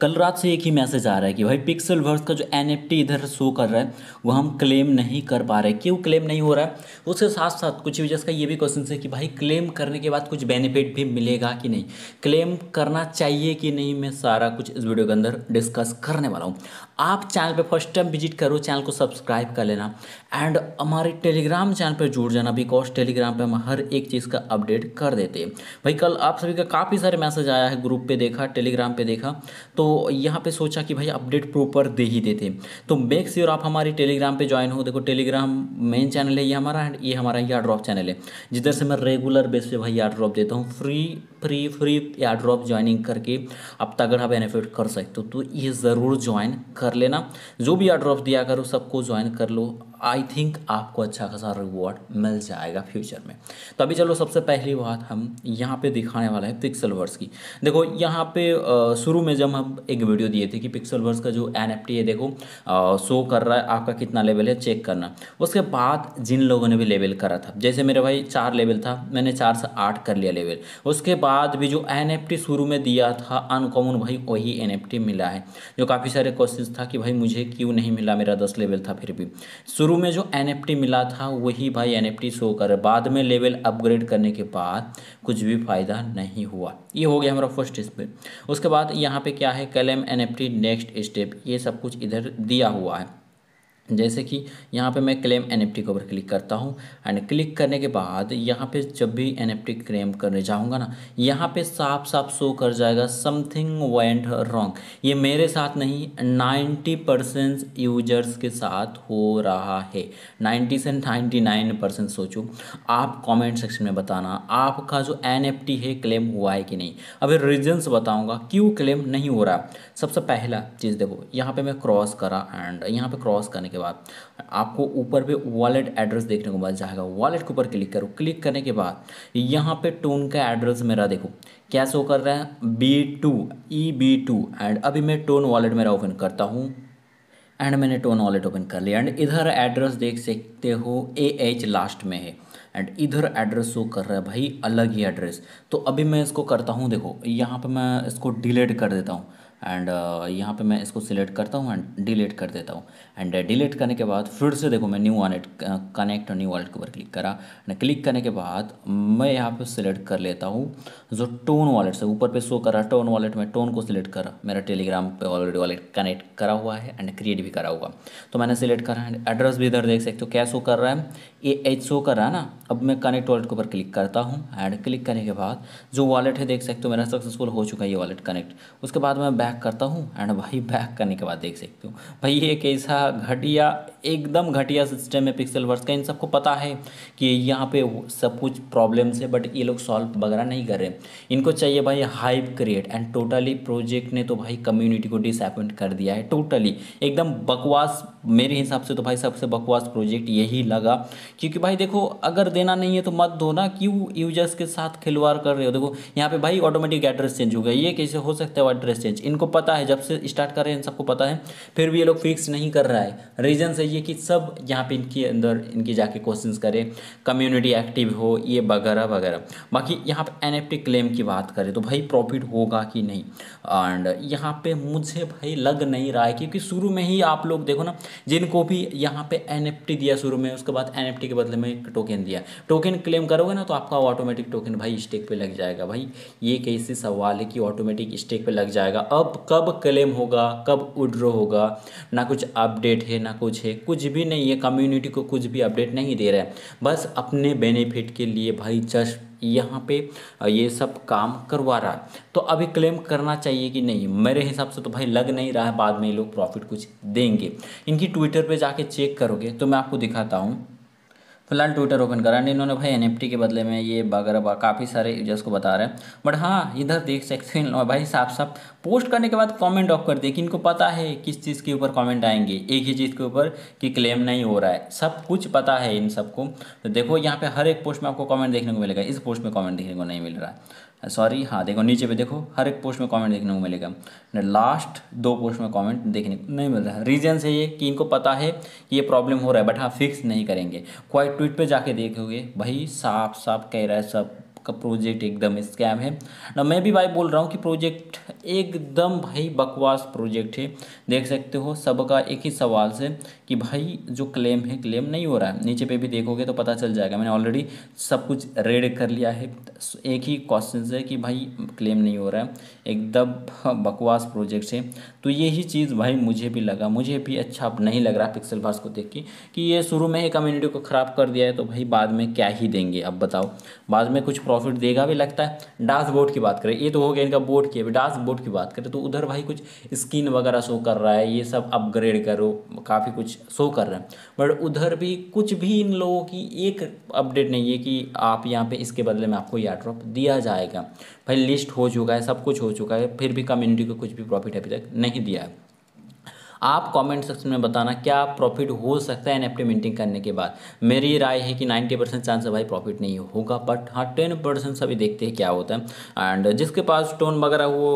कल रात से एक ही मैसेज आ रहा है कि भाई पिक्सल वर्स का जो एन इधर शो कर रहा है वो हम क्लेम नहीं कर पा रहे क्यों क्लेम नहीं हो रहा है उसके साथ साथ कुछ वजह का ये भी क्वेश्चन है कि भाई क्लेम करने के बाद कुछ बेनिफिट भी मिलेगा कि नहीं क्लेम करना चाहिए कि नहीं मैं सारा कुछ इस वीडियो के अंदर डिस्कस करने वाला हूँ आप चैनल पे फर्स्ट टाइम विजिट करो चैनल को सब्सक्राइब कर लेना एंड हमारे टेलीग्राम चैनल पे जुड़ जाना बिकॉज टेलीग्राम पे हम हर एक चीज़ का अपडेट कर देते हैं भाई कल आप सभी का काफ़ी सारे मैसेज आया है ग्रुप पे देखा टेलीग्राम पे देखा तो यहाँ पे सोचा कि भाई अपडेट प्रॉपर दे ही देते तो मेक श्योर आप हमारे टेलीग्राम पर ज्वाइन हो देखो टेलीग्राम मेन चैनल है ये हमारा एंड ये हमारा यार ड्रॉप चैनल है जिधर से मैं रेगुलर बेस पर भाई यार ड्रॉप देता हूँ फ्री फ्री फ्री यार ड्रॉप ज्वाइनिंग करके आप तगड़ा बेनिफिट कर सकते हो तो ये ज़रूर ज्वाइन कर कर लेना जो भी ऑर्डर ऑफ दिया करो सबको ज्वाइन कर लो आई थिंक आपको अच्छा खासा रिवॉर्ड मिल जाएगा फ्यूचर में तो अभी चलो सबसे पहली बात हम यहाँ पे दिखाने वाला है पिक्सल वर्स की देखो यहाँ पे शुरू में जब हम एक वीडियो दिए थे कि वर्स का जो एन है देखो शो कर रहा है आपका कितना लेवल है चेक करना उसके बाद जिन लोगों ने भी लेवल करा था जैसे मेरे भाई चार लेवल था मैंने चार से आठ कर लिया लेवल उसके बाद भी जो एन शुरू में दिया था अनकॉमन भाई वही एन मिला है जो काफ़ी सारे क्वेश्चन था कि भाई मुझे क्यों नहीं मिला मेरा दस लेवल था फिर भी शुरू शुरू में जो एन मिला था वही भाई एन शो कर बाद में लेवल अपग्रेड करने के बाद कुछ भी फ़ायदा नहीं हुआ ये हो गया हमारा फर्स्ट स्टेप उसके बाद यहाँ पे क्या है कलम एन नेक्स्ट स्टेप ये सब कुछ इधर दिया हुआ है जैसे कि यहाँ पे मैं क्लेम एन के ऊपर क्लिक करता हूँ एंड क्लिक करने के बाद यहाँ पे जब भी एन क्लेम करने जाऊँगा ना यहाँ पे साफ साफ शो कर जाएगा समथिंग वेंट रॉन्ग ये मेरे साथ नहीं नाइन्टी परसेंट यूजर्स के साथ हो रहा है नाइन्टी से नाइन्टी नाइन परसेंट सोचो आप कमेंट सेक्शन में बताना आपका जो एन है क्लेम हुआ है कि नहीं अभी रीजन्स बताऊँगा क्यों क्लेम नहीं हो रहा सबसे सब पहला चीज़ देखो यहाँ पर मैं क्रॉस करा एंड यहाँ पर क्रॉस करने के बाद आपको ऊपर पे वॉलेट एड्रेस देखने को मिल जाएगा वॉलेट के ऊपर क्लिक करो क्लिक करने के बाद यहाँ पे टोन का एड्रेस मेरा देखो क्या शो कर रहा है B two E B two and अभी मैं टोन वॉलेट मेरा ओपन करता हूँ एंड मैंने टोन वॉलेट ओपन कर लिया एंड इधर एड्रेस देख सकते हो ए एच लास्ट में है एंड इधर एड्रेस शो कर रहा है भाई अलग ही एड्रेस तो अभी मैं इसको करता हूँ देखो यहाँ पर मैं इसको डिलीट कर देता हूँ एंड uh, यहाँ पे मैं इसको सिलेक्ट करता हूँ एंड डिलीट कर देता हूँ एंड डिलीट uh, करने के बाद फिर से देखो मैं न्यू वॉलेट कनेक्ट और न्यू वॉलेट के ऊपर क्लिक करा एंड क्लिक करने के बाद मैं यहाँ पे सिलेक्ट कर लेता हूँ जो टोन वॉलेट से ऊपर पे शो करा टोन वॉलेट में टोन को सिलेक्ट करा मेरा टेलीग्राम पे ऑलरेडी वॉलेट कनेक्ट करा हुआ है एंड क्रिएट भी करा हुआ तो मैंने सिलेक्ट करा एंड एड्रेस भी इधर देख सकते हो क्या शो कर रहा है ये एच शो कर रहा है ना अब मैं कनेक्ट वॉलेट के ऊपर क्लिक करता हूँ एंड क्लिक करने के बाद जो वॉलेट है देख सकते हो मेरा सक्सेसफुल हो चुका है ये वॉलेट कनेक्ट उसके बाद मैं बैक करता हूँ एंड भाई बैक करने के बाद देख सकते हो भाई ये कैसा घटिया एकदम घटिया सिस्टम है पिक्सल वर्स का इन सबको पता है कि यहाँ पे सब कुछ प्रॉब्लम्स है बट ये लोग सॉल्व वगैरह नहीं कर रहे इनको चाहिए भाई hype create and totally project ने तो भाई कम्युनिटी को डिसअपॉइंट कर दिया है टोटली एकदम बकवास मेरे हिसाब से तो भाई सबसे बकवास प्रोजेक्ट यही लगा क्योंकि भाई देखो अगर देना नहीं है तो मत दो ना क्यों यूजर्स के साथ खिलवाड़ कर रहे हो देखो यहाँ पे भाई ऑटोमेटिक एड्रेस चेंज हो गया ये कैसे हो सकता है एड्रेस चेंज इनको पता है जब से स्टार्ट कर रहे हैं इन सबको पता है फिर भी ये लोग फिक्स नहीं कर रहा है रीज़न है ये कि सब यहाँ पे इनके अंदर इनकी जाके क्वेश्चन करें कम्युनिटी एक्टिव हो ये वगैरह वगैरह बाकी यहाँ पे एन क्लेम की बात करें तो भाई प्रॉफिट होगा कि नहीं एंड यहाँ पे मुझे भाई लग नहीं रहा है क्योंकि शुरू में ही आप लोग देखो ना जिनको भी यहाँ पे एन दिया शुरू में उसके बाद एन एनएफटी के बदले में एक टोकन दिया टोकन क्लेम करोगे ना तो आपका ऑटोमेटिक टोकन भाई स्टेक पे लग जाएगा भाई ये कैसे सवाल है कि ऑटोमेटिक स्टेक पे लग जाएगा अब कब क्लेम होगा कब उड्रो होगा ना कुछ अपडेट है ना कुछ है कुछ भी नहीं है कम्युनिटी को कुछ भी अपडेट नहीं दे रहा है बस अपने बेनिफिट के लिए भाई जस्ट यहाँ पे ये सब काम करवा रहा है तो अभी क्लेम करना चाहिए कि नहीं मेरे हिसाब से तो भाई लग नहीं रहा है बाद में ये लोग प्रॉफिट कुछ देंगे इनकी ट्विटर पे जाके चेक करोगे तो मैं आपको दिखाता हूँ फिलहाल ट्विटर ओपन करा नहीं इन्होंने भाई एन के बदले में ये वगैरह काफ़ी सारे यूजर्स को बता रहे हैं बट हाँ इधर देख सकते हैं भाई साफ साफ पोस्ट करने के बाद कमेंट ऑफ कर दिए कि इनको पता है किस चीज़ के ऊपर कमेंट आएंगे एक ही चीज़ के ऊपर कि क्लेम नहीं हो रहा है सब कुछ पता है इन सबको तो देखो यहाँ पे हर एक पोस्ट में आपको कॉमेंट देखने को मिलेगा इस पोस्ट में कॉमेंट देखने को नहीं मिल रहा है सॉरी हाँ देखो नीचे पे देखो हर एक पोस्ट में कमेंट देखने को मिलेगा लास्ट दो पोस्ट में कमेंट देखने को नहीं मिल रहा है रीजन से ये कि इनको पता है कि ये प्रॉब्लम हो रहा है बट हाँ फिक्स नहीं करेंगे क्वाइट ट्वीट पे जाके देखोगे भाई साफ साफ कह रहा है सब का प्रोजेक्ट एकदम स्कैम है ना मैं भी भाई बोल रहा हूँ कि प्रोजेक्ट एकदम भाई बकवास प्रोजेक्ट है देख सकते हो सबका एक ही सवाल से कि भाई जो क्लेम है क्लेम नहीं हो रहा है नीचे पे भी देखोगे तो पता चल जाएगा मैंने ऑलरेडी सब कुछ रेड कर लिया है एक ही क्वेश्चन से कि भाई क्लेम नहीं हो रहा है एकदम बकवास प्रोजेक्ट है तो यही चीज़ भाई मुझे भी लगा मुझे भी अच्छा नहीं लग रहा पिक्सल भाष को देख के कि ये शुरू में ही कम्युनिटी को ख़राब कर दिया है तो भाई बाद में क्या ही देंगे अब बताओ बाद में कुछ प्रॉफिट देगा भी लगता है डांस बोर्ड की बात करें ये तो हो गया इनका बोर्ड की डांस बोर्ड बोर्ड की बात करें तो उधर भाई कुछ स्क्रीन वगैरह शो कर रहा है ये सब अपग्रेड करो काफ़ी कुछ शो कर रहे हैं बट उधर भी कुछ भी इन लोगों की एक अपडेट नहीं है कि आप यहाँ पे इसके बदले में आपको ये ड्रॉप दिया जाएगा भाई लिस्ट हो चुका है सब कुछ हो चुका है फिर भी कम्युनिटी को कुछ भी प्रॉफिट अभी तक नहीं दिया है आप कमेंट सेक्शन में बताना क्या प्रॉफिट हो सकता है एनएफटी मिंटिंग करने के बाद मेरी राय है कि 90 परसेंट चांस है भाई प्रॉफिट नहीं होगा बट हाँ टेन परसेंट सभी देखते हैं क्या होता है एंड जिसके पास स्टोन वगैरह वो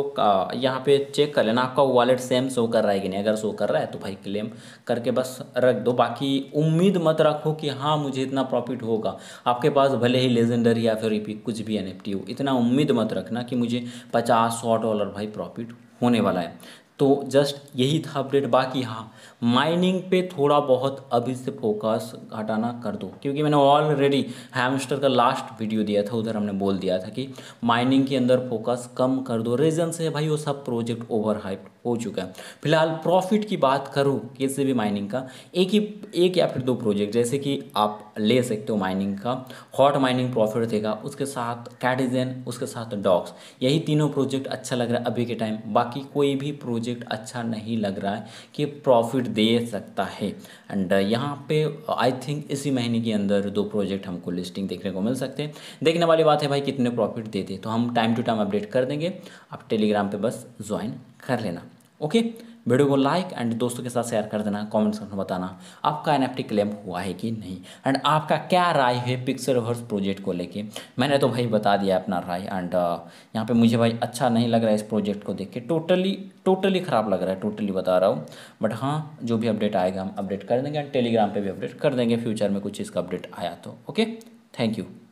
यहाँ पे चेक कर लेना आपका वॉलेट सेम शो कर रहा है कि नहीं अगर शो कर रहा है तो भाई क्लेम करके बस रख दो बाकी उम्मीद मत रखो कि हाँ मुझे इतना प्रॉफिट होगा आपके पास भले ही लेजेंडर या फिर कुछ भी एन हो इतना उम्मीद मत रखना कि मुझे पचास सौ डॉलर भाई प्रॉफिट होने वाला है तो जस्ट यही था अपडेट बाकी हाँ माइनिंग पे थोड़ा बहुत अभी से फोकस हटाना कर दो क्योंकि मैंने ऑलरेडी हैमस्टर का लास्ट वीडियो दिया था उधर हमने बोल दिया था कि माइनिंग के अंदर फोकस कम कर दो रीज़न से भाई वो सब प्रोजेक्ट ओवर हाइप हो चुका है फिलहाल प्रॉफिट की बात करूँ किसी भी माइनिंग का एक ही एक या फिर दो प्रोजेक्ट जैसे कि आप ले सकते हो माइनिंग का हॉट माइनिंग प्रॉफिट देगा उसके साथ कैटिजन उसके साथ डॉग्स यही तीनों प्रोजेक्ट अच्छा लग रहा है अभी के टाइम बाकी कोई भी प्रोजेक्ट प्रोजेक्ट अच्छा नहीं लग रहा है कि प्रॉफिट दे सकता है एंड uh, यहाँ पे आई uh, थिंक इसी महीने के अंदर दो प्रोजेक्ट हमको लिस्टिंग देखने को मिल सकते हैं देखने वाली बात है भाई कितने प्रॉफिट देते तो हम टाइम टू टाइम अपडेट कर देंगे आप टेलीग्राम पर बस ज्वाइन कर लेना ओके वीडियो को लाइक एंड दोस्तों के साथ शेयर कर देना कमेंट्स में बताना आपका एन क्लेम हुआ है कि नहीं एंड आपका क्या राय है वर्स प्रोजेक्ट को लेके मैंने तो भाई बता दिया अपना राय एंड uh, यहाँ पे मुझे भाई अच्छा नहीं लग रहा है इस प्रोजेक्ट को देख के टोटली टोटली ख़राब लग रहा है टोटली बता रहा हूँ बट हाँ जो भी अपडेट आएगा हम अपडेट कर देंगे एंड टेलीग्राम पर भी अपडेट कर देंगे फ्यूचर में कुछ चीज़ का अपडेट आया तो ओके थैंक यू